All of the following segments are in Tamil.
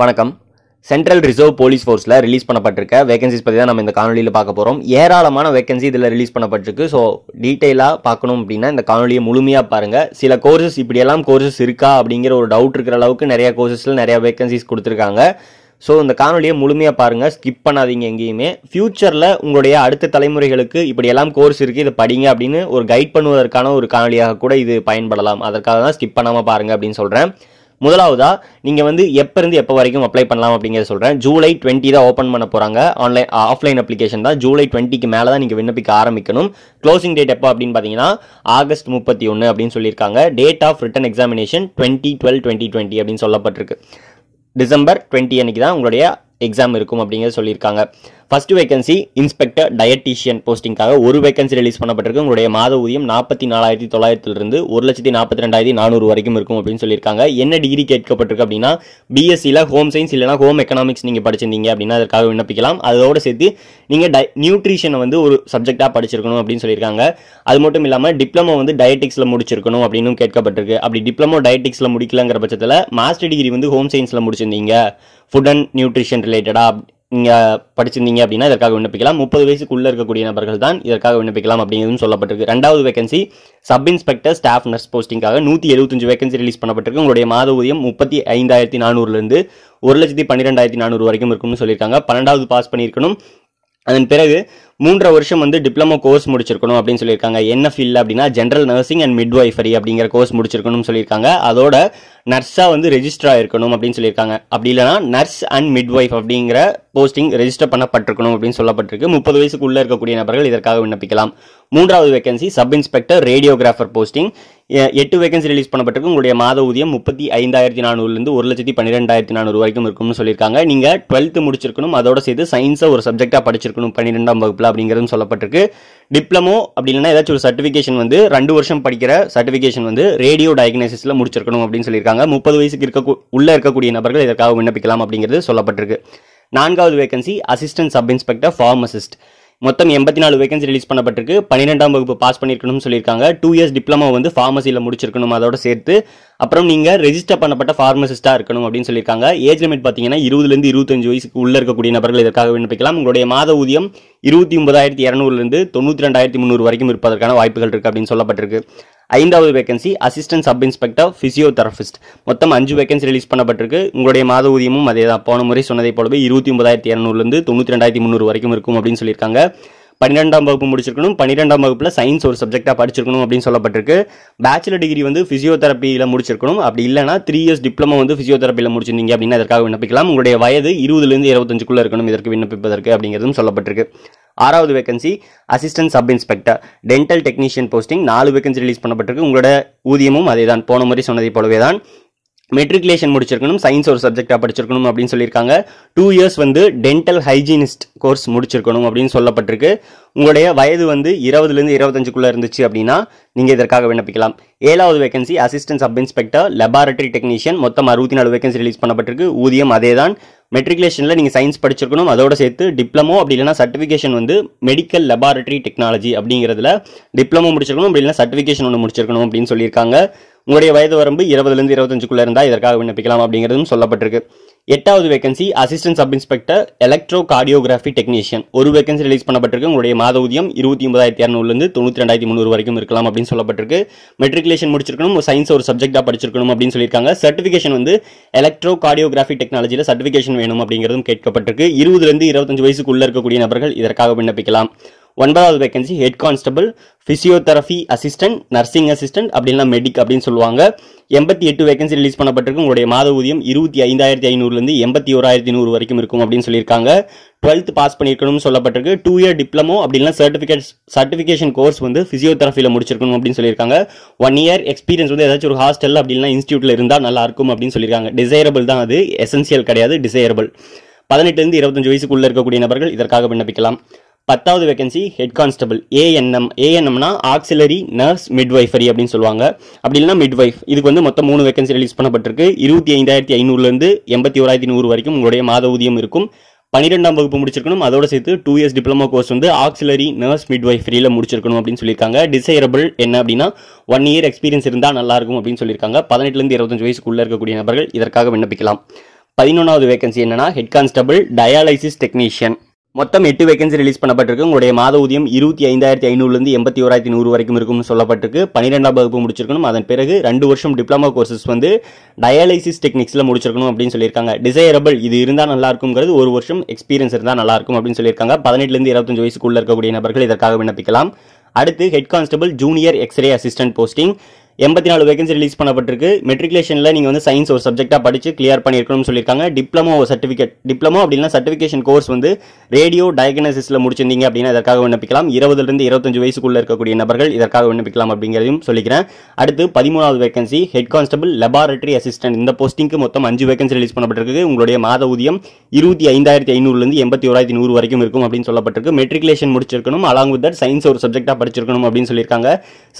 வணக்கம் சென்ட்ரல் ரிசர்வ் போலீஸ் ஃபோர்ஸில் ரிலீஸ் பண்ணப்பட்டிருக்க வேகன்சிஸ் பற்றி தான் நம்ம இந்த காணொலியில் பார்க்க போகிறோம் ஏராளமான வேகன்சி இதில் ரிலீஸ் பண்ணப்பட்டிருக்கு ஸோ டீட்டெயிலாக பார்க்கணும் அப்படின்னா இந்த காணொலியை முழுமையாக பாருங்கள் சில கோர்சஸ் இப்படியெல்லாம் கோர்சஸ் இருக்கா அப்படிங்கிற ஒரு டவுட் இருக்கிற அளவுக்கு நிறையா கோர்சஸில் நிறையா வேகன்சிஸ் கொடுத்துருக்காங்க ஸோ இந்த காணொலியை முழுமையாக பாருங்கள் ஸ்கிப் பண்ணாதீங்க எங்கேயுமே ஃப்யூச்சரில் உங்களுடைய அடுத்த தலைமுறைகளுக்கு இப்படி எல்லாம் கோர்ஸ் இருக்குது இதை படிங்க அப்படின்னு ஒரு கைட் பண்ணுவதற்கான ஒரு காணொலியாக கூட இது பயன்படலாம் அதற்காக தான் ஸ்கிப் பண்ணாமல் பாருங்கள் அப்படின்னு சொல்கிறேன் முதலாவதா நீங்கள் வந்து எப்போருந்து இருந்து எப்போ வரைக்கும் அப்ளை பண்ணலாம் அப்படிங்கிறத சொல்கிறேன் ஜூலை டுவெண்ட்டி தான் ஓப்பன் பண்ண போகிறாங்க ஆன்லைன் ஆஃப்லைன் அப்ளிகேஷன் தான் ஜூலை டுவெண்ட்டிக்கு மேலே தான் நீங்கள் விண்ணப்பிக்க ஆரம்பிக்கணும் க்ளோசிங் டேட் எப்போ அப்படின்னு பார்த்தீங்கன்னா ஆகஸ்ட் முப்பத்தி ஒன்று அப்படின்னு சொல்லியிருக்காங்க date of written examination twenty twelve twenty twenty அப்படின்னு சொல்லப்பட்டிருக்கு டிசம்பர் டுவெண்ட்டி அன்னைக்கு தான் உங்களுடைய எக்ஸாம் இருக்கும் அப்படிங்கிறத சொல்லியிருக்காங்க ஃபர்ஸ்ட் வேகன்சி இன்ஸ்பெக்டர் டயட்டிஷியன் போஸ்டிங்காக ஒரு வேகன்சி ரிலீஸ் பண்ணப்பட்டிருக்கு உங்களுடைய மாத ஊதியம் நாற்பத்தி நாலாயிரத்தி தொள்ளாயிரத்திலிருந்து ஒரு லட்சத்தி நாற்பத்தி ரெண்டாயிரத்தி நானூறு வரைக்கும் இருக்கும் அப்படின்னு சொல்லியிருக்காங்க என்ன டிகிரி கேட்கப்பட்டிருக்கு அப்படின்னா பிஎஸ்சியில் ஹோம் சயின்ஸ் இல்லைனா ஹோம் எக்கனாமிக்ஸ் நீங்கள் படிச்சிருந்தீங்க அப்படின்னா அதற்காக விண்ணப்பிக்கலாம் அதோடு சேர்த்து நீங்கள் டை நியூட்ரிஷனை வந்து ஒரு சப்ஜெக்டாக படிச்சிருக்கணும் அப்படின்னு சொல்லியிருக்காங்க அது மட்டும் இல்லாமல் டிப்ளமோ வந்து டயட்டிக்ஸில் முடிச்சிருக்கணும் அப்படின்னு கேட்கப்பட்டிருக்கு அப்படி டிப்ளமோ டயட்டிக்ஸில் முடிக்கலங்கிற பட்சத்தில் மாஸ்டர் டிகிரி வந்து ஹோம் சயின்ஸில் முடிச்சிருந்தீங்க ஃபுட் அண்ட் நியூட்ரிஷன் ரிலேட்டடாக நீங்கள் படிச்சிருந்தீங்க அப்படின்னா இதற்காக விண்ணப்பிக்கலாம் முப்பது வயசுக்குள்ளே இருக்கக்கூடிய நபர்கள் தான் இதற்காக விண்ணப்பிக்கலாம் அப்படிங்கிறது சொல்லப்பட்டிருக்கு ரெண்டாவது vacancy sub inspector staff nurse போஸ்டிங்காக நூற்றி எழுபத்தஞ்சு வேகன்சி ரிலீஸ் பண்ணப்பட்டிருக்கு உங்களுடைய மாத ஊதியம் முப்பத்தி ஐந்தாயிரத்தி நானூறுலேருந்து ஒரு லட்சத்தி பன்னிரெண்டாயிரத்தி நானூறு வரைக்கும் இருக்கும்னு சொல்லியிருக்காங்க பன்னெண்டாவது பாஸ் பண்ணியிருக்கணும் அதன் பிறகு மூன்றரை வருஷம் வந்து டிப்ளமோ கோர்ஸ் முடிச்சிருக்கணும் அப்படின்னு சொல்லியிருக்காங்க என்ன ஃபீல் அப்படின்னா ஜென்ரல் நர்சிங் அண்ட் மிட்வைஃபரி அப்படிங்கிற கோர்ஸ் முடிச்சிருக்கணும்னு சொல்லியிருக்காங்க அதோட நர்ஸாக வந்து ரெஜிஸ்டர் ஆயிருக்கணும் அப்படின்னு சொல்லியிருக்காங்க அப்படி இல்லைனா நர்ஸ் அண்ட் மிட்வைஃப் அப்படிங்கிற போஸ்டிங் ரெஜிஸ்டர் பண்ணப்பட்டிருக்கணும் அப்படின்னு சொல்லப்பட்டிருக்கு முப்பது வயசுக்குள்ளே இருக்கக்கூடிய நபர்கள் இதற்காக விண்ணப்பிக்கலாம் மூன்றாவது vacancy sub inspector radiographer posting எட்டு வேகன்சி ரிலீஸ் பண்ணப்பட்டிருக்கு உங்களுடைய மாத ஊதியம் முப்பத்தி ஐந்தாயிரத்தி நானூறுலேருந்து ஒரு லட்சத்தி பன்னிரெண்டாயிரத்தி நானூறு வரைக்கும் இருக்கும்னு சொல்லியிருக்காங்க நீங்கள் டுவெல்த்து முடிச்சிருக்கணும் அதோட சேர்த்து சயின்ஸை ஒரு சப்ஜெக்டாக படிச்சிருக்கணும் பன்னிரெண்டாம் வகுப்பில் அப்படிங்கிறதும் சொல்லப்பட்டிருக்கு டிப்ளமோ அப்படி ஏதாச்சும் ஒரு சர்டிஃபிகேஷன் வந்து ரெண்டு வருஷம் படிக்கிற சர்டிஃபிகேஷன் வந்து ரேடியோ டயக்னோசிஸில் முடிச்சிருக்கணும் அப்படின்னு சொல்லியிருக்காங்க முப்பது வயசுக்கு இருக்க உள்ளே இருக்கக்கூடிய நபர்கள் இதற்காக விண்ணப்பிக்கலாம் அப்படிங்கிறது சொல்லப்பட்டிருக்கு நான்காவது vacancy assistant sub inspector pharmacist மொத்தம் எண்பத்தி நாலு வேகன்சி ரிலீஸ் பண்ணப்பட்டிருக்கு பன்னிரெண்டாம் வகுப்பு பாஸ் பண்ணியிருக்கணும்னு சொல்லியிருக்காங்க டூ இயர்ஸ் டிப்ளமோ வந்து ஃபார்மசியில் முடிச்சிருக்கணும் அதோட சேர்த்து அப்புறம் நீங்கள் ரெஜிஸ்டர் பண்ணப்பட்ட ஃபார்மசிஸ்டாக இருக்கணும் அப்படின்னு சொல்லியிருக்காங்க ஏஜ் லிமிட் பார்த்தீங்கன்னா இருபதுலேருந்து இருபத்தஞ்சு வயசுக்கு உள்ளே இருக்கக்கூடிய நபர்கள் இதற்காக விண்ணப்பிக்கலாம் உங்களுடைய மாத ஊதியம் இருபத்தி ஒன்பதாயிரத்தி இரநூறுலேருந்து தொண்ணூற்றி ரெண்டாயிரத்தி முந்நூறு வரைக்கும் இருப்பதற்கான வாய்ப்புகள் இருக்குது அப்படின்னு சொல்லப்பட்டிருக்கு ஐந்தாவது vacancy assistant sub inspector physiotherapist மொத்தம் அஞ்சு வேகன்சி ரிலீஸ் பண்ணப்பட்டிருக்கு உங்களுடைய மாத ஊதியமும் அதே தான் போன முறை சொன்னதை போலவே இருபத்தி ஒன்பதாயிரத்தி இரநூறுலேருந்து தொண்ணூற்றி ரெண்டாயிரத்தி முந்நூறு வரைக்கும் இருக்கும் அப்படின்னு சொல்லியிருக்காங்க பன்னிரெண்டாம் வகுப்பு முடிச்சிருக்கணும் பன்னிரெண்டாம் வகுப்பில் சயின்ஸ் ஒரு சப்ஜெக்டாக படிச்சிருக்கணும் அப்படின்னு சொல்லப்பட்டிருக்கு பேச்சுலர் டிகிரி வந்து ஃபிசியோதெரப்பியில் முடிச்சிருக்கணும் அப்படி இல்லைனா த்ரீ இயர்ஸ் டிப்ளமோ வந்து ஃபிசியோதெரப்பியில் முடிச்சிருந்தீங்க அப்படின்னு அதற்காக விண்ணப்பிக்கலாம் உங்களுடைய வயது இருபதுலேருந்து இருபத்தஞ்சுக்குள்ளே இருக்கணும் இதற்கு விண்ணப்பிப்பதற்கு அப்படிங்கிறதும் சொல்லப்பட்டிருக்கு ஆறாவது vacancy assistant sub inspector dental technician posting நாலு வேகன்சி ரிலீஸ் பண்ணப்பட்டிருக்கு உங்களோட ஊதியமும் அதே தான் போன முறை சொன்னதை போலவே தான் மெட்ரிகுலேஷன் முடிச்சிருக்கணும் சயின்ஸ் ஒரு சப்ஜெக்டாக படிச்சிருக்கணும் அப்படின்னு சொல்லியிருக்காங்க டூ இயர்ஸ் வந்து டென்டல் ஹைஜீனிஸ்ட் கோர்ஸ் முடிச்சிருக்கணும் அப்படின்னு சொல்லப்பட்டிருக்கு உங்களுடைய வயது வந்து இருபதுலேருந்து இருபத்தஞ்சுக்குள்ளே இருந்துச்சு அப்படின்னா நீங்கள் இதற்காக விண்ணப்பிக்கலாம் ஏழாவது vacancy assistant sub inspector laboratory technician மொத்தம் அறுபத்தி நாலு வேகன்சி ரிலீஸ் பண்ணப்பட்டிருக்கு ஊதியம் அதே தான் மெட்ரிகுலேஷனில் நீங்கள் சயின்ஸ் படிச்சிருக்கணும் அதோட சேர்த்து டிப்ளமோ அப்படி இல்லைனா சர்டிஃபிகேஷன் வந்து மெடிக்கல் லெபார்டரி டெக்னாலஜி அப்படிங்கிறதுல டிப்ளமோ முடிச்சிருக்கணும் அப்படி இல்லைனா சர்டிஃபிகேஷன் ஒன்று முடிச்சிருக்கணும் அப்படின்னு சொல்லியிருக்காங்க உங்களுடைய வயது வரம்பு இருபதுலேருந்து இருபத்தஞ்சுக்குள்ளே இருந்தால் இதற்காக விண்ணப்பிக்கலாம் அப்படிங்கிறதும் சொல்லப்பட்டிருக்கு எட்டாவது vacancy assistant sub inspector electrocardiography technician ஒரு வேகன்சி ரிலீஸ் பண்ணப்பட்டிருக்கு உங்களுடைய மாத ஊதியம் இருபத்தி ஒன்பதாயிரத்தி இரநூறுலேருந்து தொண்ணூற்றி ரெண்டாயிரத்தி முந்நூறு வரைக்கும் இருக்கலாம் அப்படின்னு சொல்லப்பட்டிருக்கு மெட்ரிகுலேஷன் முடிச்சிருக்கணும் சயின்ஸ் ஒரு சப்ஜெக்டாக படிச்சிருக்கணும் அப்படின்னு சொல்லியிருக்காங்க சர்டிஃபிகேஷன் வந்து எலக்ட்ரோ கார்டியோகிராஃபி டெக்னாலஜியில் சர்டிஃபிகேஷன் வேணும் அப்படிங்கிறதும் கேட்கப்பட்டிருக்கு இருபதுலேருந்து இருபத்தஞ்சு வயசுக்குள்ளே இருக்கக்கூடிய நபர்கள் இதற்காக விண்ணப்பிக்கலாம் ஒன்பதாவது vacancy head constable physiotherapy assistant nursing assistant அப்படின்லாம் மெடிக் அப்படின்னு சொல்லுவாங்க எண்பத்தி எட்டு வேகன்சி ரிலீஸ் பண்ணப்பட்டிருக்கு உங்களுடைய மாத ஊதியம் இருபத்தி ஐந்தாயிரத்தி ஐநூறுலேருந்து எண்பத்தி ஓராயிரத்தி நூறு வரைக்கும் இருக்கும் அப்படின்னு சொல்லியிருக்காங்க டுவெல்த் பாஸ் பண்ணியிருக்கணும்னு சொல்லப்பட்டிருக்கு டூ இயர் டிப்ளமோ அப்படின்னா சர்டிஃபிகேட் சர்டிஃபிகேஷன் கோர்ஸ் வந்து ஃபிசியோதெரபியில் முடிச்சிருக்கணும் அப்படின்னு சொல்லியிருக்காங்க ஒன் இயர் எக்ஸ்பீரியன்ஸ் வந்து ஏதாச்சும் ஒரு ஹாஸ்டல் அப்படின்னா இன்ஸ்டியூட்டில் இருந்தால் நல்லா இருக்கும் அப்படின்னு சொல்லியிருக்காங்க டிசைரபிள் தான் அது எசென்சியல் கிடையாது டிசைரபிள் பதினெட்டுலேருந்து இருபத்தஞ்சு வயசுக்குள்ளே இருக்கக்கூடிய நபர்கள் இதற்காக விண்ணப்பிக்கலாம் பத்தாவது வேகன்சி ஹெட் கான்ஸ்டபிள் ஏஎன்எம் ஏஎன்எம்னா ஆக்சிலரி நர்ஸ் மிட்வைஃபரி அப்படின்னு சொல்லுவாங்க அப்படி இல்லைனா மிட்வைஃப் இதுக்கு வந்து மொத்தம் மூணு வேகன்சி ரிலீஸ் பண்ணப்பட்டிருக்கு இருபத்தி ஐந்தாயிரத்தி ஐநூறுலேருந்து எண்பத்தி ஓராயிரத்தி நூறு வரைக்கும் உங்களுடைய மாத ஊதியம் இருக்கும் பன்னிரெண்டாம் வகுப்பு முடிச்சிருக்கணும் அதோட சேர்த்து டூ இயர்ஸ் டிப்ளமோ கோர்ஸ் வந்து ஆக்சிலரி நர்ஸ் மிட்வைஃபரியில் முடிச்சிருக்கணும் அப்படின்னு சொல்லியிருக்காங்க டிசைரபிள் என்ன அப்படின்னா ஒன் இயர் எக்ஸ்பீரியன்ஸ் இருந்தால் நல்லா இருக்கும் அப்படின்னு சொல்லியிருக்காங்க பதினெட்டுலேருந்து இருபத்தஞ்சு வயசுக்குள்ளே இருக்கக்கூடிய நபர்கள் இதற்காக விண்ணப்பிக்கலாம் பதினொன்றாவது வேகன்சி என்னன்னா ஹெட் கான்ஸ்டபிள் டயாலிசிஸ் டெக்னீஷியன் மொத்தம் எட்டு வேகன்சி ரிலீஸ் பண்ணப்பட்டிருக்கு உங்களுடைய மாத ஊதியம் இருபத்தி ஐந்தாயிரத்தி ஐநூறுலேருந்து எண்பத்தி ஓராயிரத்தி நூறு வரைக்கும் இருக்கும்னு சொல்லப்பட்டிருக்கு பன்னிரெண்டாம் வகுப்பு முடிச்சிருக்கணும் அதன் பிறகு ரெண்டு வருஷம் டிப்ளமா கோர்சஸ் வந்து டயாலிசிஸ் டெக்னிக்ஸில் முடிச்சிருக்கணும் அப்படின்னு சொல்லியிருக்காங்க டிசைரபிள் இது இருந்தால் நல்லா இருக்குங்கிறது ஒரு வருஷம் எக்ஸ்பீரியன்ஸ் இருந்தால் நல்லா இருக்கும் அப்படின்னு சொல்லியிருக்காங்க பதினெட்டுலேருந்து இருபத்தஞ்சு வயசுக்குள்ளே இருக்கக்கூடிய நபர்கள் இதற்காக விண்ணப்பிக்கலாம் அடுத்து head constable junior X-ray assistant posting எண்பத்தி நாலு வேகன்சி ரிலீஸ் பண்ணப்பட்டிருக்கு மெட்ரிகுலேஷனில் நீங்கள் வந்து சயின்ஸ் ஒரு சப்ஜெக்டாக படித்து கிளியர் பண்ணியிருக்கணும்னு சொல்லியிருக்காங்க டிப்ளமோ சர்டிஃபிகேட் டிப்ளமோ அப்படின்னா சர்டிஃபிகேஷன் கோர்ஸ் வந்து ரேடியோ டயக்னோசிஸில் முடிச்சிருந்தீங்க அப்படின்னா இதற்காக விண்ணப்பிக்கலாம் இருபதுலேருந்து இருபத்தஞ்சு வயசுக்குள்ளே இருக்கக்கூடிய நபர்கள் இதற்காக விண்ணப்பிக்கலாம் அப்படிங்கிறதையும் சொல்லிக்கிறேன் அடுத்து பதிமூணாவது vacancy head constable laboratory assistant இந்த போஸ்டிங்க்கு மொத்தம் அஞ்சு வேகன்சி ரிலீஸ் பண்ணப்பட்டிருக்கு உங்களுடைய மாத ஊதியம் இருபத்தி ஐந்தாயிரத்தி ஐநூறுலேருந்து எண்பத்தி ஓராயிரத்தி நூறு வரைக்கும் இருக்கும் அப்படின்னு சொல்லப்பட்டிருக்கு மெட்ரிகுலேஷன் முடிச்சிருக்கணும் அலாங் வித் தட் சயின்ஸ் ஒரு சப்ஜெக்டாக படிச்சிருக்கணும் அப்படின்னு சொல்லியிருக்காங்க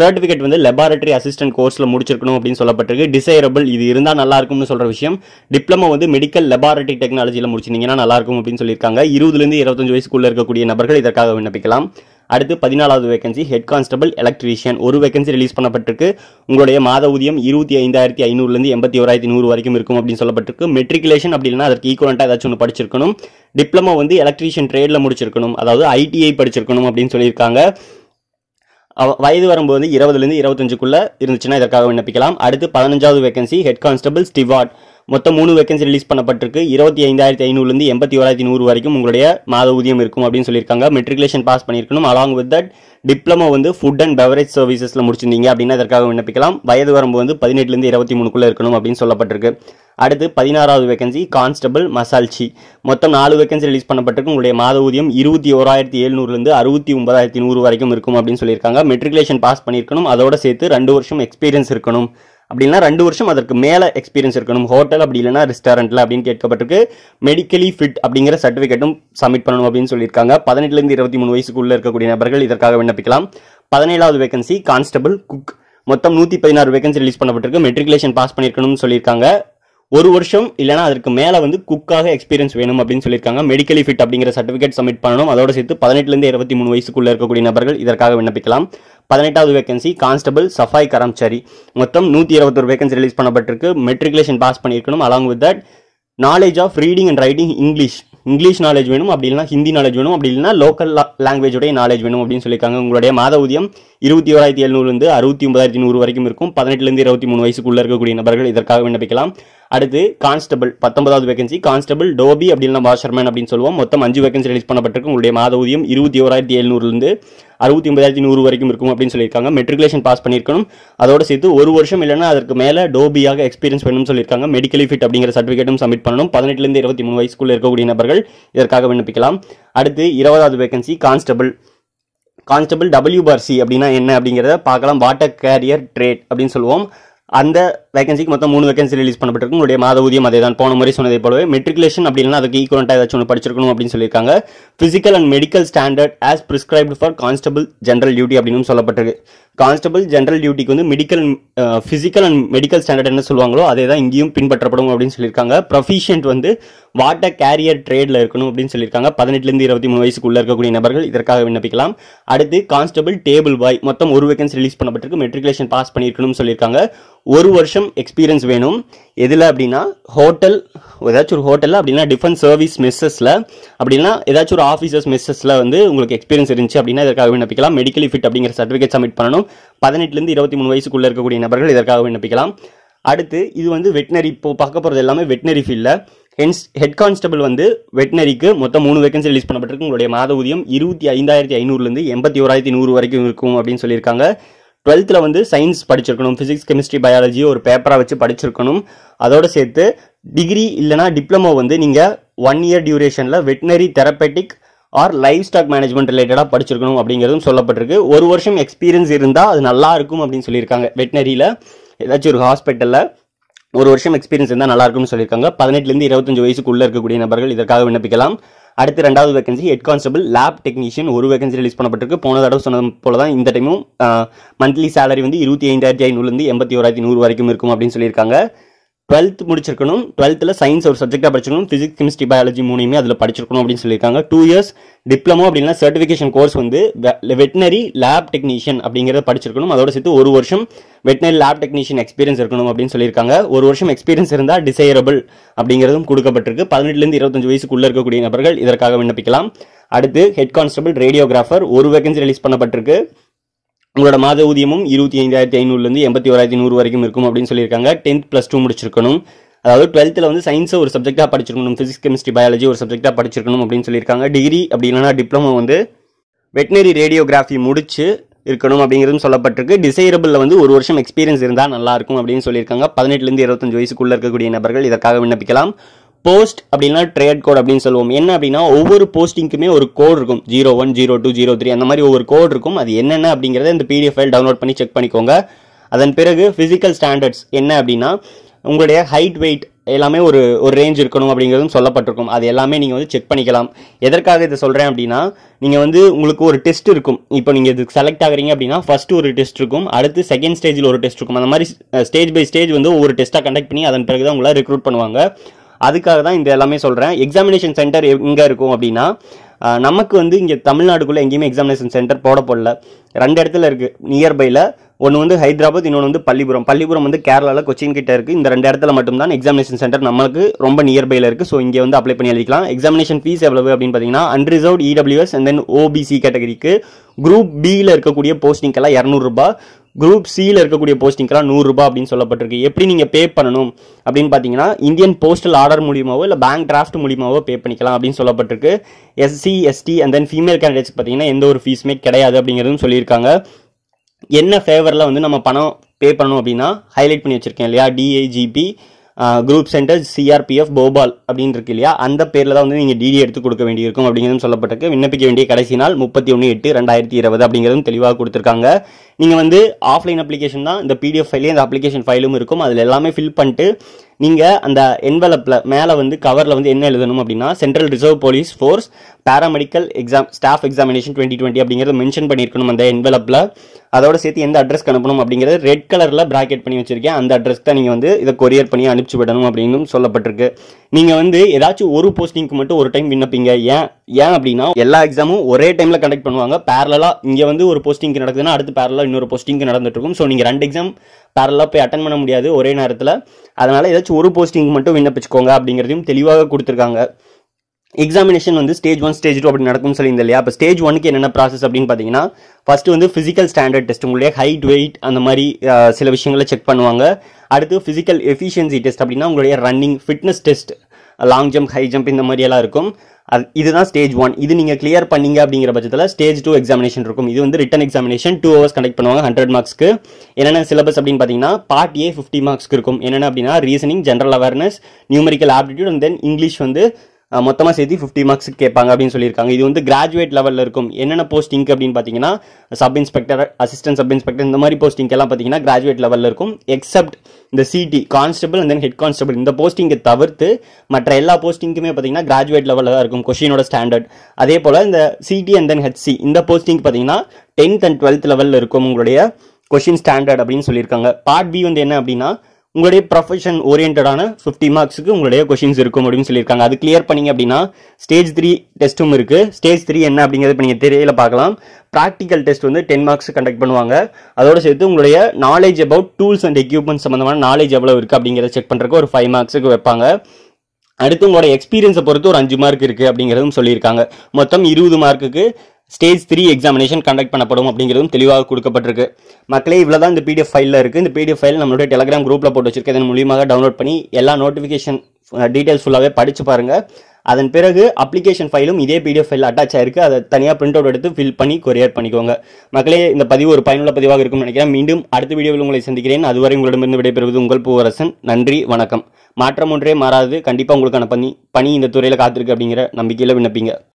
சர்டிஃபிகேட் வந்து லெபார்டரி அசிஸ்டன்ட் கிராஜுவேஷன் கோர்ஸில் முடிச்சிருக்கணும் அப்படின்னு சொல்லப்பட்டிருக்கு டிசைரபிள் இது இருந்தால் நல்லா இருக்கும்னு சொல்கிற விஷயம் டிப்ளமோ வந்து மெடிக்கல் லெபார்டரி டெக்னாலஜியில் முடிச்சிருந்தீங்கன்னா நல்லாயிருக்கும் அப்படின்னு சொல்லியிருக்காங்க இருபதுலேருந்து இருபத்தஞ்சு வயசுக்குள்ளே இருக்கக்கூடிய நபர்கள் இதற்காக விண்ணப்பிக்கலாம் அடுத்து பதினாலாவது வேகன்சி ஹெட் கான்ஸ்டபிள் எலக்ட்ரீஷியன் ஒரு வேகன்சி ரிலீஸ் பண்ணப்பட்டிருக்கு உங்களுடைய மாத ஊதியம் இருபத்தி ஐந்தாயிரத்தி ஐநூறுலேருந்து எண்பத்தி ஓராயிரத்தி நூறு வரைக்கும் இருக்கும் அப்படின்னு சொல்லப்பட்டிருக்கு மெட்ரிகுலேஷன் அப்படின்னா அதற்கு ஈக்குவலண்ட்டாக ஏதாச்சும் ஒன்று படிச்சிருக்கணும் டிப்ளமோ வந்து எலக்ட்ரீஷியன் ட்ரேடில் முடிச்சிருக்கணும் அதாவது ஐடிஐ படிச்சிருக்கணும் அப்படின்னு சொல்லியிருக்காங்க வயது வரும்போது இருபதுலேருந்து இருபத்தஞ்சுக்குள்ளே இருந்துச்சுன்னா இதற்காக விண்ணப்பிக்கலாம் அடுத்து பதினஞ்சாவது வேகன்சி ஹெட் கான்ஸ்டபிள் ஸ்டிவார்ட் மொத்தம் மூணு வேகன்சி ரிலீஸ் பண்ணப்பட்டிருக்கு இருபத்தி ஐந்தாயிரத்தி ஐநூறுலேருந்து எண்பத்தி ஓராயிரத்தி நூறு வரைக்கும் உங்களுடைய மாத ஊதியம் இருக்கும் அப்படின்னு சொல்லியிருக்காங்க மெட்ரிகுலேஷன் பாஸ் பண்ணியிருக்கணும் அலாங் வித் தட் டிப்ளமோ வந்து ஃபுட் அண்ட் பெவரேஜ் சர்வீசஸில் முடிச்சிருந்தீங்க அப்படின்னா அதற்காக விண்ணப்பிக்கலாம் வயது வரம்பு வந்து பதினெட்டுலேருந்து இருபத்தி மூணுக்குள்ளே இருக்கணும் அப்படின்னு சொல்லப்பட்டிருக்கு அடுத்து பதினாறாவது வேகன்சி கான்ஸ்டபிள் மசால்ச்சி மொத்தம் நாலு வேகன்சி ரிலீஸ் பண்ணப்பட்டிருக்கு உங்களுடைய மாத ஊதியம் இருபத்தி ஓராயிரத்தி எழுநூறுலேருந்து அறுபத்தி ஒன்பதாயிரத்தி நூறு வரைக்கும் இருக்கும் அப்படின்னு சொல்லியிருக்காங்க மெட்ரிகுலேஷன் பாஸ் பண்ணியிருக்கணும் அதோட சேர்த்து ரெண்டு வருஷம் எக்ஸ்பீரியன்ஸ் இருக்கணும் அப்படின்னா ரெண்டு வருஷம் அதற்கு மேலே எக்ஸ்பீரியன்ஸ் இருக்கணும் ஹோட்டல் அப்படி இல்லைனா ரெஸ்டாரண்ட்டில் அப்படின்னு கேட்கப்பட்டிருக்கு மெடிக்கலி ஃபிட் அப்படிங்கிற சர்டிஃபிகேட்டும் சப்மிட் பண்ணணும் அப்படின்னு சொல்லியிருக்காங்க பதினெட்டுலேருந்து இருபத்தி மூணு வயசுக்குள்ளே இருக்கக்கூடிய நபர்கள் இதற்காக விண்ணப்பிக்கலாம் பதினேழாவது வேகன்சி கான்ஸ்டபிள் குக் மொத்தம் நூற்றி பதினாறு வேகன்சி ரிலீஸ் பண்ணப்பட்டிருக்கு மெட்ரிகுலேஷன் பாஸ் பண்ணியிருக்கணும்னு சொல்லியிருக்காங்க ஒரு வருஷம் இல்லைனா அதற்கு மேலே வந்து குக்காக எக்ஸ்பீரியன்ஸ் வேணும் அப்படின்னு சொல்லியிருக்காங்க மெடிக்கலி ஃபிட் அப்படிங்கிற சர்டிஃபிகேட் சப்மிட் பண்ணணும் அதோட சேர்த்து பதினெட்டுலேருந்து இருபத்தி மூணு வயசுக்குள்ளே இருக்கக்கூடிய நபர்கள் இதற்காக விண்ணப்பிக்கலாம் பதினெட்டாவது வேகன்சி கான்ஸ்டபிள் சஃபாய் கரம்சாரி மொத்தம் நூற்றி இருபத்தொரு வேகன்சி ரிலீஸ் பண்ணப்பட்டிருக்கு மெட்ரிகுலேஷன் பாஸ் பண்ணியிருக்கணும் along with that knowledge of reading and writing English English knowledge வேணும் அப்படி இல்லைனா ஹிந்தி நாலேஜ் வேணும் அப்படி இல்லைனா லோக்கல் லாங்குவேஜோடைய நாலேஜ் வேணும் அப்படின்னு சொல்லியிருக்காங்க உங்களுடைய மாத ஊதியம் இருபத்தி ஓராயிரத்தி எழுநூறுலேருந்து அறுபத்தி ஒன்பதாயிரத்தி நூறு வரைக்கும் இருக்கும் பதினெட்டுலேருந்து இருபத்தி மூணு வயசுக்குள்ளே இருக்கக்கூடிய நபர்கள் இதற்காக விண்ணப்பிக்கலாம் அடுத்து கான்ஸ்டபிள் பத்தொன்பதாவது வேகன்சி கான்ஸ்டபிள் டோபி அப்படின்னா வாஷர்மேன் அப்படின்னு சொல்லுவோம் மொத்தம் அஞ்சு வேகன்சி ரிலீஸ் பண்ணப்பட்டிருக்கு உங்களுடைய மாத ஊதியம் இருபத்தி ஓராயிரத்தி எழுநூறுலேருந்து அறுபத்தி ஒன்பதாயிரத்தி நூறு வரைக்கும் இருக்கும் அப்படின்னு சொல்லியிருக்காங்க மெட்ரிகுலேஷன் பாஸ் பண்ணியிருக்கணும் அதோட சேர்த்து ஒரு வருஷம் இல்லைனா அதற்கு மேலே டோபியாக எக்ஸ்பீரியன்ஸ் வேணும்னு சொல்லியிருக்காங்க மெடிக்கலி ஃபிட் அப்படிங்கிற சர்டிஃபிகேட்டும் சப்மிட் பண்ணணும் பதினெட்டுலேருந்து இருபத்தி மூணு வயசுக்குள்ள இருக்கக்கூடிய நபர்கள் இதற்காக விண்ணப்பிக்கலாம் அடுத்து இருபதாவது வேகன்சி கான்ஸ்டபிள் கான்ஸ்டபிள் டபிள்யூபார்சி அப்படின்னா என்ன அப்படிங்கிறத பார்க்கலாம் வாட்டர் கேரியர் ட்ரேட் அப்படின்னு சொல்லுவோம் அந்த வேகன்சிக்கு மொத்தம் மூணு வேகன்சி ரிலீஸ் பண்ணப்பட்டிருக்கு உங்களுடைய மாத ஊதியம் அதே தான் போன முறை சொன்னதை போலவே மெட்ரிகுலேஷன் அப்படின்னா அதுக்கு ஈக்குவலண்டாக ஏதாச்சும் ஒன்று படிச்சிருக்கணும் அப்படின்னு சொல்லியிருக்காங்க physical and medical standard as prescribed for constable general duty அப்படின்னு சொல்லப்பட்டிருக்கு கான்ஸ்டபிள் ஜென்ரல் டியூட்டிக்கு வந்து medical physical and medical standard என்ன சொல்லுவாங்களோ அதே தான் இங்கேயும் பின்பற்றப்படும் அப்படின்னு சொல்லியிருக்காங்க ப்ரொஃபிஷியன்ட் வந்து வாட்டர் கேரியர் ட்ரேடில் இருக்கணும் அப்படின்னு சொல்லியிருக்காங்க பதினெட்டுலேருந்து இருபத்தி மூணு வயசுக்குள்ளே இருக்கக்கூடிய நபர்கள் இதற்காக விண்ணப்பிக்கலாம் அடுத்து கான்ஸ்டபிள் டேபிள் பாய் மொத்தம் ஒரு வேகன்ஸ் ரிலீஸ் பண்ணப்பட்டிருக்கு மெட்ரிகுலேஷன் பாஸ் பண்ணியிருக்கணும்னு சொல்லியிருக்காங்க ஒரு வருஷம் எக்ஸ்பீரியன்ஸ் வேணும் எதில் அப்படின்னா ஹோட்டல் ஏதாச்சும் ஒரு ஹோட்டலில் அப்படின்னா டிஃபென்ஸ் சர்வீஸ் மெஸ்ஸஸில் அப்படின்னா ஏதாச்சும் ஒரு ஆஃபீஸர்ஸ் மெஸ்ஸஸில் வந்து உங்களுக்கு எக்ஸ்பீரியன்ஸ் இருந்துச்சு அப்படின்னா இதற்காக விண்ணப்பிக்கலாம் மெடிக்கலி ஃபிட் அப்படிங்கிற சர்டிஃபிகேட் சப்மிட் பண்ணணும் பதினெட்டுலேருந்து இருபத்தி மூணு வயசுக்குள்ளே இருக்கக்கூடிய நபர்கள் இதற்காக விண்ணப்பிக்கலாம் அடுத்து இது வந்து வெட்டினரி இப்போ பார்க்க போகிறது எல்லாமே வெட்டினரி ஃபீல்டில் ஹென்ஸ் ஹெட் கான்ஸ்டபிள் வந்து வெட்டினரிக்கு மொத்தம் மூணு வேகன்சி ரிலீஸ் பண்ணப்பட்டிருக்கு உங்களுடைய மாத ஊதியம் இருபத்தி ஐந்தாயிரத்தி ஐநூறுலேருந்து எண்பத்தி ஓராயிரத்தி நூறு வரைக்கும் இருக்கும் அப்படின்னு சொல்லியிருக்காங்க டுவெல்த்தில் வந்து சயின்ஸ் படிச்சிருக்கணும் ஃபிசிக்ஸ் கெமிஸ்ட்ரி பயாலஜி ஒரு பேப்பராக வச்சு படிச்சிருக்கணும் அதோடு சேர்த்து டிகிரி இல்லைனா டிப்ளமோ வந்து நீங்கள் ஒன் இயர் டியூரேஷனில் veterinary therapeutic or livestock management ரிலேட்டடாக படிச்சிருக்கணும் அப்படிங்கிறதும் சொல்லப்பட்டிருக்கு ஒரு வருஷம் எக்ஸ்பீரியன்ஸ் இருந்தால் அது நல்லா இருக்கும் அப்படின்னு சொல்லியிருக்காங்க வெட்டினரியில் ஏதாச்சும் ஒரு ஹாஸ்பிட்டலில் ஒரு வருஷம் எக்ஸ்பீரியன்ஸ் இருந்தால் நல்லா இருக்கும்னு சொல்லியிருக்காங்க பதினெட்டுலேருந்து இருபத்தஞ்சு வயசுக்குள்ளே இருக்கக்கூடிய நபர்கள் இதற்காக விண்ணப்பிக்கலாம் அடுத்து ரெண்டாவது vacancy head constable lab technician ஒரு வேகன்சி ரிலீஸ் பண்ணப்பட்டிருக்கு போன தடவை சொன்னது போல தான் இந்த டைமும் மந்த்லி சேலரி வந்து இருபத்தி ஐந்தாயிரத்தி ஐநூறுலேருந்து எண்பத்தி ஓராயிரத்தி நூறு வரைக்கும் இருக்கும் அப்படின்னு சொல்லியிருக்காங்க டுவெல்த் முடிச்சிருக்கணும் டுவெல்த்தில் சயின்ஸ் ஒரு சப்ஜெக்டாக படிச்சிருக்கணும் ஃபிசிக்ஸ் கெமிஸ்ட்ரி பயாலஜி மூணுமே அதில் படிச்சிருக்கணும் அப்படின்னு சொல்லியிருக்காங்க டூ இயர்ஸ் டிப்ளமோ அப்படின்னா சர்டிஃபிகேஷன் கோர்ஸ் வந்து வெட்டினரி லேப் டெக்னீஷியன் அப்படிங்கிறத படிச்சிருக்கணும் அதோட சேர்த்து ஒரு வருஷம் வெட்டினரி லேப் டெக்னீஷியன் எக்ஸ்பீரியன்ஸ் இருக்கணும் அப்படின்னு சொல்லியிருக்காங்க ஒரு வருஷம் எக்ஸ்பீரியன்ஸ் இருந்தால் டிசைரபிள் அப்படிங்கிறதும் கொடுக்கப்பட்டிருக்கு பதினெட்டுலேருந்து இருபத்தஞ்சு வயசுக்குள்ளே இருக்கக்கூடிய நபர்கள் இதற்காக விண்ணப்பிக்கலாம் அடுத்து ஹெட் கான்ஸ்டபிள் ரேடியோகிராஃபர் ஒரு வேகன்சி ரிலீஸ் பண்ணப்பட்டிருக்கு உங்களோட மாத ஊதியமும் இருபத்தி ஐந்தாயிரத்தி ஐநூறுலேருந்து எண்பத்தி ஓராயிரத்தி நூறு வரைக்கும் இருக்கும் அப்படின்னு சொல்லியிருக்காங்க டென்த் ப்ளஸ் டூ முடிச்சிருக்கணும் அதாவது டுவெல்த்தில் வந்து சயின்ஸை ஒரு சப்ஜெக்டாக படிச்சிருக்கணும் ஃபிசிக்ஸ் கெமிஸ்ட்ரி பயாலஜி ஒரு சப்ஜெக்டாக படிச்சிருக்கணும் அப்படின்னு சொல்லியிருக்காங்க டிகிரி அப்படி இல்லைனா டிப்ளமோ வந்து வெட்டினரி ரேடியோகிராஃபி முடிச்சு இருக்கணும் அப்படிங்கிறது சொல்லப்பட்டிருக்கு டிசைரபிளில் வந்து ஒரு வருஷம் எக்ஸ்பீரியன்ஸ் இருந்தால் நல்லாயிருக்கும் அப்படின்னு சொல்லியிருக்காங்க பதினெட்டுலேருந்து இருபத்தஞ்சு வயசுக்குள்ளே இருக்கக்கூடிய நபர்கள் இதற்காக விண்ணப்பிக்கலாம் போஸ்ட் அப்படின்னா ட்ரேட் கோட் அப்படின்னு சொல்லுவோம் என்ன அப்படின்னா ஒவ்வொரு போஸ்டிங்க்குமே ஒரு கோட் இருக்கும் zero one zero two zero three அந்த மாதிரி ஒவ்வொரு கோட் இருக்கும் அது என்னென்ன அப்படிங்கிறத இந்த பிடிஎஃப் ஃபைல் டவுன்லோட் பண்ணி செக் பண்ணிக்கோங்க அதன் பிறகு ஃபிசிக்கல் ஸ்டாண்டர்ட்ஸ் என்ன அப்படின்னா உங்களுடைய ஹைட் வெயிட் எல்லாமே ஒரு ஒரு ரேஞ்ச் இருக்கணும் அப்படிங்கிறதும் சொல்லப்பட்டிருக்கும் அது எல்லாமே நீங்கள் வந்து செக் பண்ணிக்கலாம் எதற்காக இதை சொல்கிறேன் அப்படின்னா நீங்கள் வந்து உங்களுக்கு ஒரு டெஸ்ட் இருக்கும் இப்போ நீங்கள் இதுக்கு செலக்ட் ஆகிறீங்க அப்படின்னா ஃபஸ்ட்டு ஒரு டெஸ்ட் இருக்கும் அடுத்து செகண்ட் ஸ்டேஜில் ஒரு டெஸ்ட் இருக்கும் அந்த மாதிரி ஸ்டேஜ் பை ஸ்டேஜ் வந்து ஒவ்வொரு டெஸ்ட்டாக கண்டக்ட் பண்ணி அதன் பிறகு தான் உங்களை ரெக்ரூட் பண்ணுவாங்க அதுக்காக தான் இந்த எல்லாமே சொல்கிறேன் எக்ஸாமினேஷன் சென்டர் எங்கே இருக்கும் அப்படின்னா நமக்கு வந்து இங்கே தமிழ்நாடுக்குள்ளே எங்கேயுமே எக்ஸாமினேஷன் சென்டர் போட போடல ரெண்டு இடத்துல இருக்குது நியர்பையில் ஒன்று வந்து ஹைதராபாத் இன்னொன்று வந்து பள்ளிபுரம் பள்ளிபுரம் வந்து கேரளாவில் கொச்சின் கிட்ட இருக்குது இந்த ரெண்டு இடத்துல மட்டும்தான் எக்ஸாமினேஷன் சென்டர் நம்மளுக்கு ரொம்ப நியர்பையில் இருக்குது ஸோ இங்கே வந்து அப்ளை பண்ணி எழுதிக்கலாம் எக்ஸாமினேஷன் ஃபீஸ் எவ்வளவு அப்படின்னு பார்த்தீங்கன்னா unreserved EWS and then OBC கேட்டகரிக்கு குரூப் பியில் இருக்கக்கூடிய போஸ்டிங்கெல்லாம் இரநூறுபா குரூப் சியில் இருக்கக்கூடிய போஸ்டிங்கெல்லாம் நூறுரூபா அப்படின்னு சொல்லப்பட்டிருக்கு எப்படி நீங்கள் பே பண்ணணும் அப்படின்னு பார்த்தீங்கன்னா இந்தியன் போஸ்டல் ஆர்டர் மூலியமாகவோ இல்லை பேங்க் டிராஃப்ட் மூலியமாகவோ பே பண்ணிக்கலாம் அப்படின்னு சொல்லப்பட்டிருக்கு SC ST and then female candidates பார்த்தீங்கன்னா எந்த ஒரு ஃபீஸுமே கிடையாது அப்படிங்கிறதும் சொல்லியிருக்காங்க என்ன ஃபேவரில் வந்து நம்ம பணம் பே பண்ணணும் அப்படின்னா ஹைலைட் பண்ணி வச்சுருக்கேன் இல்லையா DAGP group centre CRPF Bhopal அப்படின்னு இருக்கு இல்லையா அந்த பேரில் தான் வந்து நீங்கள் டிடி எடுத்து கொடுக்க வேண்டியிருக்கும் அப்படிங்கிறது சொல்லப்பட்டிருக்கு விண்ணப்பிக்க வேண்டிய கடைசி நாள் முப்பத்தி ஒன்று எட்டு ரெண்டாயிரத்தி இருபது அப்படிங்கிறதும் தெளிவாக கொடுத்துருக்காங்க நீங்கள் வந்து ஆஃப்லைன் அப்ளிகேஷன் தான் இந்த பிடிஎஃப் ஃபைலையும் இந்த அப்ளிகேஷன் ஃபைலும் இருக்கும் அதில் எல்லாமே ஃபில் பண்ணிட்டு நீங்கள் அந்த என்வலப்பில் மேலே வந்து கவரில் வந்து என்ன எழுதணும் அப்படின்னா central reserve police force paramedical exam staff examination twenty twenty அப்படிங்கிறத மென்ஷன் பண்ணியிருக்கணும் அந்த என்வலப்பில் அதோட சேர்த்து எந்த அட்ரஸ்க்கு அனுப்பணும் அப்படிங்கிறது ரெட் கலரில் ப்ராக்கெட் பண்ணி வச்சுருக்கேன் அந்த அட்ரஸ் தான் நீங்கள் வந்து இதை கொரியர் பண்ணி அனுப்பிச்சு விடணும் அப்படின்னு சொல்லப்பட்டிருக்கு நீங்கள் வந்து ஏதாச்சும் ஒரு போஸ்டிங்க்கு மட்டும் ஒரு டைம் விண்ணப்பிங்க ஏன் ஏன் அப்படின்னா எல்லா எக்ஸாமும் ஒரே டைமில் கண்டக்ட் பண்ணுவாங்க பேரலாக இங்கே வந்து ஒரு போஸ்டிங்க்கு நடக்குதுன்னா அடுத்து பேரலாக இன்னொரு போஸ்டிங்க்கு நடந்துட்டு இருக்கும் ஸோ நீங்கள் ரெண்டு எக்ஸாம் பேரலாக போய் அட்டன் பண்ண முடியாது ஒரே நேரத்தில் அதனால் ஏதாச்சும் ஒரு போஸ்டிங் மட்டும் விண்ணப்பிச்சுக்கோங்க அப்படிங்கிறதையும் தெளிவாக கொடுத்துருக்காங்க எக்ஸாமினேஷன் வந்து ஸ்டேஜ் ஒன் ஸ்டேஜ் டூ அப்படி நடக்கும்னு சொல்லி இல்லையா அப்போ ஸ்டேஜ் ஒனுக்கு என்னென்ன ப்ராசஸ் அப்படின்னு பார்த்தீங்கன்னா ஃபஸ்ட்டு வந்து ஃபிசிக்கல் ஸ்டாண்டர்ட் டெஸ்ட் உங்களுடைய ஹைட் வெயிட் அந்த மாதிரி சில விஷயங்களை செக் பண்ணுவாங்க அடுத்து ஃபிசிக்கல் எஃபிஷியன்சி டெஸ்ட் அப்படின்னா உங்களுடைய running fitness test long jump high jump இந்த மாதிரியெல்லாம் இருக்கும் அது இதுதான் ஸ்டேஜ் ஒன் இது நீங்கள் கிளியர் பண்ணீங்க அப்படிங்கிற பட்சத்தில் ஸ்டேஜ் டூ எக்ஸாமினேஷன் இருக்கும் இது வந்து written examination two hours conduct பண்ணுவாங்க ஹண்ட்ரட் மார்க்ஸ்க்கு என்னென்ன சிலபஸ் அப்படின்னு பார்த்தீங்கன்னா பார்ட் ஏ ஃபிஃப்டி மார்க்ஸ்க்கு இருக்கும் என்னென்ன அப்படின்னா reasoning general awareness numerical aptitude and then English வந்து மொத்தமாக சேர்த்து ஃபிஃப்டி மார்க்ஸ் கேட்பாங்க அப்படின்னு சொல்லியிருக்காங்க இது வந்து கிராஜுவேட் லெவலில் இருக்கும் என்னென்ன போஸ்டிங் அப்படின்னு பார்த்தீங்கன்னா sub inspector assistant sub inspector இந்த மாதிரி போஸ்டிங்கெல்லாம் பார்த்தீங்கன்னா கிராஜுவேட் லெவலில் இருக்கும் எக்ஸப்ட் இந்த CT constable and then head constable இந்த போஸ்டிங்கை தவிர்த்து மற்ற எல்லா போஸ்டிங்க்குமே பார்த்தீங்கன்னா கிராஜுவேட் லெவலில் தான் இருக்கும் கொஷினோட ஸ்டாண்டர்ட் அதே போல் இந்த சிடி அண்ட் தென் ஹெச்சி இந்த போஸ்டிங் பார்த்தீங்கன்னா டென்த் அண்ட் டுவெல்த் லெவலில் இருக்கும் உங்களுடைய கொஷின் ஸ்டாண்டர்ட் அப்படின்னு சொல்லியிருக்காங்க பார்ட் பி வந்து என்ன அப்படின்னா உங்களுடைய ப்ரொஃபஷன் ஓரியன்டான ஃபிஃப்டி மார்க்ஸுக்கு உங்களுடைய கொஷின்ஸ் இருக்கும் அப்படின்னு சொல்லியிருக்காங்க அது கிளியர் பண்ணிங்க அப்படின்னா ஸ்டேஜ் த்ரீ டெஸ்ட்டும் இருக்குது ஸ்டேஜ் த்ரீ என்ன அப்படிங்கிறது இப்போ நீங்கள் தெரியல பார்க்கலாம் ப்ராக்டிக்கல் டெஸ்ட் வந்து டென் மார்க்ஸ் கண்டக்ட் பண்ணுவாங்க அதோடு சேர்த்து உங்களுடைய knowledge about tools and equipment சம்மந்தமான நாலேஜ் எவ்வளோ இருக்குது அப்படிங்கிறத செக் பண்ணுறக்கு ஒரு ஃபைவ் மார்க்ஸுக்கு வைப்பாங்க அடுத்து உங்களோட எக்ஸ்பீரியன்ஸை பொறுத்து ஒரு அஞ்சு மார்க் இருக்குது அப்படிங்கிறதும் சொல்லியிருக்காங்க மொத்தம் இருபது மார்க்குக்கு ஸ்டேஜ் த்ரீ எக்ஸாமினேஷன் கண்டக்ட் பண்ணப்படும் அப்படிங்கிறதும் தெளிவாக கொடுக்கப்பட்டிருக்கு மக்களே இவ்வளோ தான் இந்த பிடிஎஃப் ஃபைலில் இருக்குது இந்த பிடிஎஃப் ஃபைல் நம்மளுடைய டெலகிராம் குரூப்பில் போட்டு வச்சிருக்கேன் இதன் மூலியமாக டவுன்லோட் பண்ணி எல்லா நோட்டிஃபிகேஷன் டீட்டெயில்ஸ் ஃபுல்லாகவே படித்து பாருங்கள் அதன் பிறகு அப்ளிகேஷன் ஃபைலும் இதே பிடிஎஃப் ஃபைல் அட்டாச் ஆயிருக்கு அதை தனியாக பிரிண்ட் அவுட் எடுத்து ஃபில் பண்ணி கொரியர் பண்ணிக்கோங்க மக்களே இந்த பதிவு ஒரு பயனுள்ள பதிவாக இருக்கும்னு நினைக்கிறேன் மீண்டும் அடுத்த வீடியோவில் உங்களை சந்திக்கிறேன் அதுவரை உங்களிடமிருந்து விடைபெறுவது உங்கள் பூவரசன் நன்றி வணக்கம் மாற்றம் ஒன்றே மாறாது கண்டிப்பாக உங்களுக்கான பணி பணி இந்த துறையில் காத்திருக்கு அப்படிங்கிற நம்பிக்கையில் விண்ணப்பிங்க